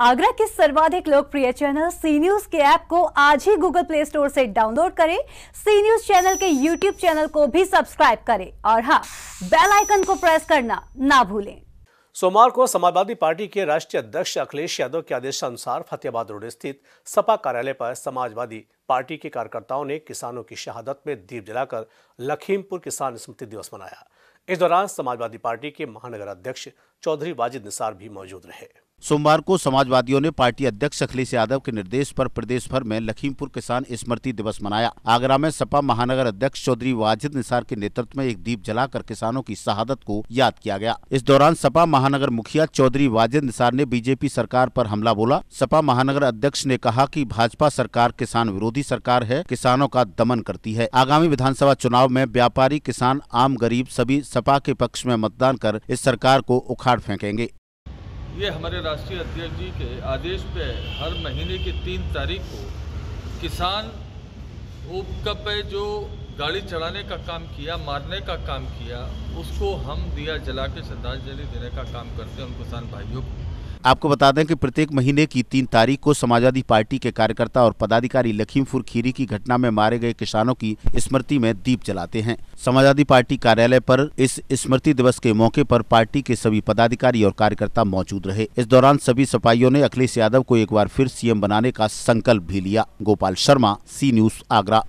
आगरा के सर्वाधिक लोकप्रिय चैनल सी न्यूज के ऐप को आज ही गूगल प्ले स्टोर से डाउनलोड करें सी न्यूज चैनल के यूट्यूब चैनल को भी सब्सक्राइब करें और हाँ बेल आइकन को प्रेस करना ना भूलें सोमवार को समाजवादी पार्टी के राष्ट्रीय अध्यक्ष अखिलेश यादव के आदेशानुसार फतेहाबाद रोड स्थित सपा कार्यालय पर समाजवादी पार्टी के कार्यकर्ताओं ने किसानों की शहादत में दीप जलाकर लखीमपुर किसान स्मृति दिवस मनाया इस दौरान समाजवादी पार्टी के महानगर अध्यक्ष चौधरी वाजिद निसार भी मौजूद रहे सोमवार को समाजवादियों ने पार्टी अध्यक्ष अखिलेश यादव के निर्देश पर प्रदेश भर में लखीमपुर किसान स्मृति दिवस मनाया आगरा में सपा महानगर अध्यक्ष चौधरी वाजिद निसार के नेतृत्व में एक दीप जलाकर किसानों की शहादत को याद किया गया इस दौरान सपा महानगर मुखिया चौधरी वाजिद निसार ने बीजेपी सरकार आरोप हमला बोला सपा महानगर अध्यक्ष ने कहा की भाजपा सरकार किसान विरोधी सरकार है किसानों का दमन करती है आगामी विधानसभा चुनाव में व्यापारी किसान आम गरीब सभी सपा के पक्ष में मतदान कर इस सरकार को उखाड़ फेंकेंगे ये हमारे राष्ट्रीय अध्यक्ष जी के आदेश पे हर महीने की तीन तारीख को किसान उपकप पे जो गाड़ी चढ़ाने का काम किया मारने का काम किया उसको हम दिया जला के श्रद्धांजलि देने का काम करते हैं उन किसान भाइयों को आपको बता दें कि प्रत्येक महीने की तीन तारीख को समाजवादी पार्टी के कार्यकर्ता और पदाधिकारी लखीमपुर खीरी की घटना में मारे गए किसानों की स्मृति में दीप जलाते हैं समाजवादी पार्टी कार्यालय पर इस स्मृति दिवस के मौके पर पार्टी के सभी पदाधिकारी और कार्यकर्ता मौजूद रहे इस दौरान सभी सफाइयों ने अखिलेश यादव को एक बार फिर सीएम बनाने का संकल्प भी लिया गोपाल शर्मा सी न्यूज आगरा